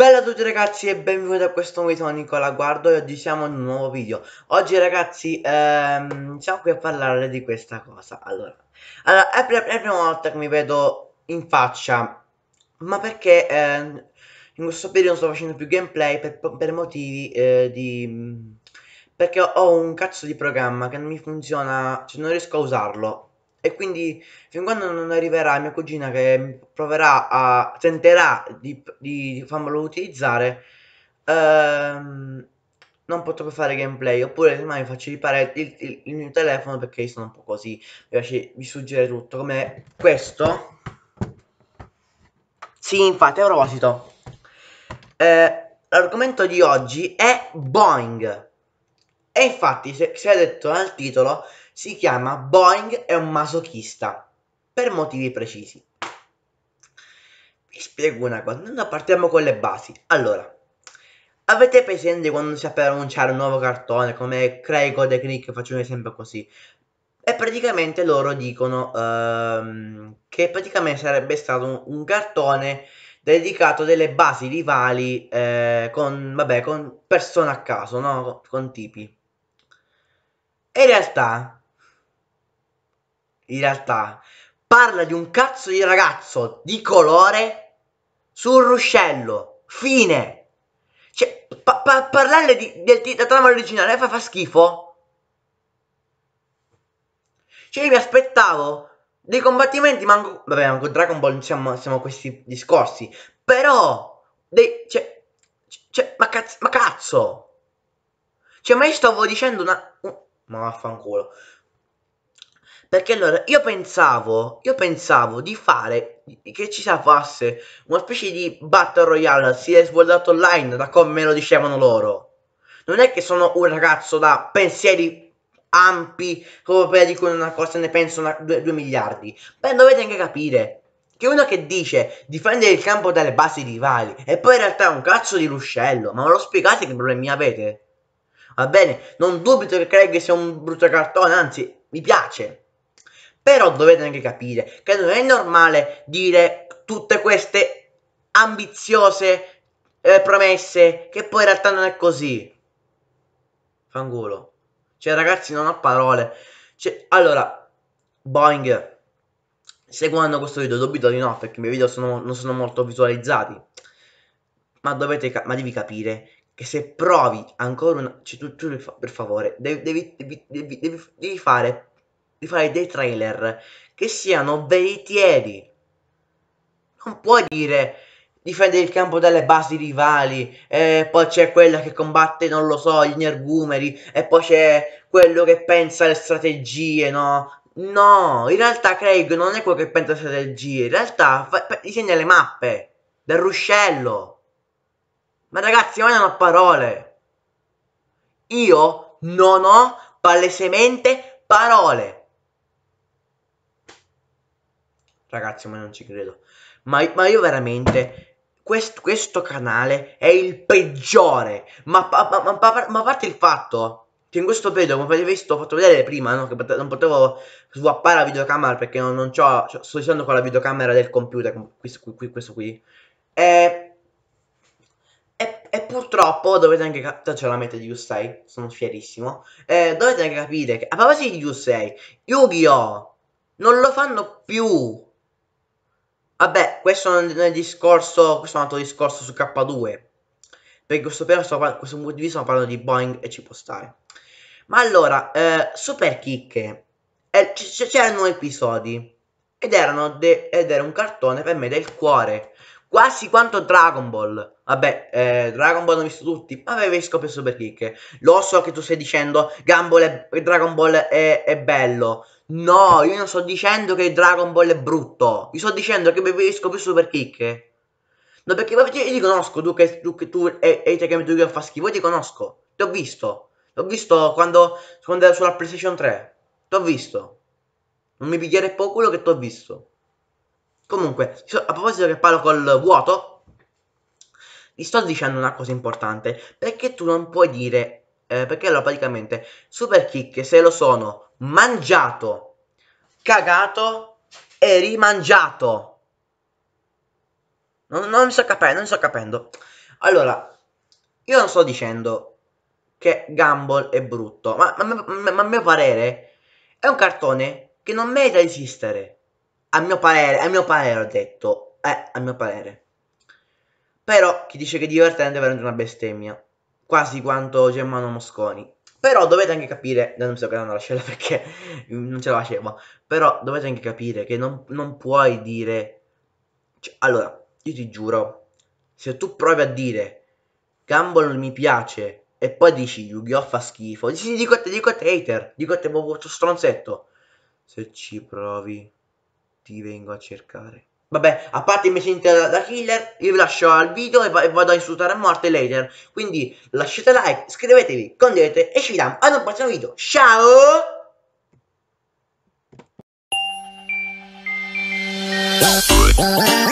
Bella a tutti ragazzi e benvenuti a questo nuovo video Nicola Guardo e oggi siamo in un nuovo video Oggi ragazzi ehm, siamo qui a parlare di questa cosa Allora, allora è, è, la prima volta che mi vedo in faccia Ma perché ehm, in questo periodo non sto facendo più gameplay per, per motivi eh, di... Perché ho un cazzo di programma che non mi funziona, cioè non riesco a usarlo e quindi fin quando non arriverà mia cugina che proverà a tenterà di, di farmelo utilizzare, ehm, non potrò fare gameplay. Oppure semmai faccio ripare il, il, il, mio telefono perché sono un po' così. Mi piace vi suggerire tutto. Come questo. Sì, infatti, a proposito. Eh, l'argomento di oggi è Boeing. E infatti, se si è detto nel titolo, si chiama Boeing è un masochista, per motivi precisi. Vi spiego una cosa, noi partiamo con le basi. Allora, avete presente quando si è per annunciare un nuovo cartone, come Craig o The Click, faccio un esempio così. E praticamente loro dicono ehm, che praticamente sarebbe stato un, un, cartone dedicato a delle basi rivali eh, con, vabbè, con persone a caso, no? con, con tipi. E in realtà, in realtà, parla di un cazzo di ragazzo di colore sul ruscello. Fine. Cioè, pa- pa- parlare di, del, della trama originale fa, fa schifo. Cioè, io mi aspettavo dei combattimenti, manco, vabbè, manco Dragon Ball, siamo, siamo a questi discorsi, però, dei, cioè, cioè ma, cazzo, ma cazzo, cioè, ma io stavo dicendo una, un, ma vaffanculo. Perché allora io pensavo, io pensavo di fare, che ci si fosse una specie di Battle Royale, si è svoltato online da come me lo dicevano loro. Non è che sono un ragazzo da pensieri ampi, come per dire una cosa ne penso 2 miliardi. Beh, dovete anche capire che uno che dice difendere il campo dalle basi rivali e poi in realtà è un cazzo di ruscello, ma me lo spiegate che problemi avete? Va bene? Non dubito che Craig sia un brutto cartone, anzi, mi piace. Però dovete anche capire che non è normale dire tutte queste ambiziose eh, promesse che poi in realtà non è così. Fangulo. Cioè, ragazzi, non ho parole. Cioè, allora, Boeing, seguendo questo video, dubito di no, perché i miei video sono, non sono molto visualizzati. Ma dovete, ma devi capire che se provi ancora una... Cioè, tu, tu per favore, devi, devi, devi, devi, fare, devi fare dei trailer che siano veritieri. Non puoi dire difendere il campo dalle basi rivali, e poi c'è quella che combatte, non lo so, gli energumeri, e poi c'è quello che pensa alle strategie, no? No, in realtà Craig non è quello che pensa alle strategie, in realtà fa, disegna le mappe del ruscello. Ma ragazzi, non ho parole. Io non ho palesemente parole. Ragazzi, ma non ci credo. Ma, ma io veramente... Quest, questo canale è il peggiore. Ma, ma, ma, a parte il fatto che in questo video, come avete visto, ho fatto vedere prima, no? che non potevo swappare la videocamera perché non, non ho... Sto usando con la videocamera del computer, questo qui. Questo qui. Eh purtroppo dovete anche capire, cioè, ce la meta di Yusei, sono fierissimo, eh, dovete anche capire che a proposito di Yusei, Yu-Gi-Oh! non lo fanno più. Vabbè, questo è un discorso, questo è un altro discorso su K2. Per questo, però, sto, questo punto di vista parlando di Boeing e ci può stare. Ma allora, eh, Super Kick, eh, c'erano episodi ed, erano ed era un cartone per me del cuore quasi quanto Dragon Ball. Vabbè, eh, Dragon Ball ho visto tutti. ma avevi scoperto Super Kick. Lo so che tu stai dicendo Gumball è, Dragon Ball è, è bello. No, io non sto dicendo che Dragon Ball è brutto. Io sto dicendo che preferisco più Super Kick. No, perché io ti conosco, tu che tu, che, tu e, e te che mi tu fa schifo, io ti conosco. Ti ho visto. L'ho visto quando, quando ero sulla PlayStation 3. Ti ho visto. Non mi pigliare poco quello che ti ho visto. Comunque, a proposito che parlo col vuoto, ti sto dicendo una cosa importante, perché tu non puoi dire, eh, perché allora praticamente super kick se lo sono mangiato, cagato e rimangiato. Non, non sto capendo, non sto capendo. Allora, io non sto dicendo che Gumball è brutto, ma, ma, ma, ma a mio parere è un cartone che non merita di esistere a mio parere, a mio parere ho detto, eh, a mio parere. Però chi dice che è divertente è veramente una bestemmia, quasi quanto Germano Mosconi. Però dovete anche capire, eh, non mi sto creando la scella perché non ce la facevo, però dovete anche capire che non, non puoi dire... Cioè, allora, io ti giuro, se tu provi a dire Gumball mi piace e poi dici Yu-Gi-Oh fa schifo, dici dico a te, dico a te hater, dico a te proprio boh, boh, stronzetto. Se ci provi ti vengo a cercare. Vabbè, a parte mi sentite da, da killer, io vi lascio al video e, e, vado a insultare a morte later. Quindi lasciate like, iscrivetevi, condividete e ci vediamo ad un prossimo video. Ciao! Yeah.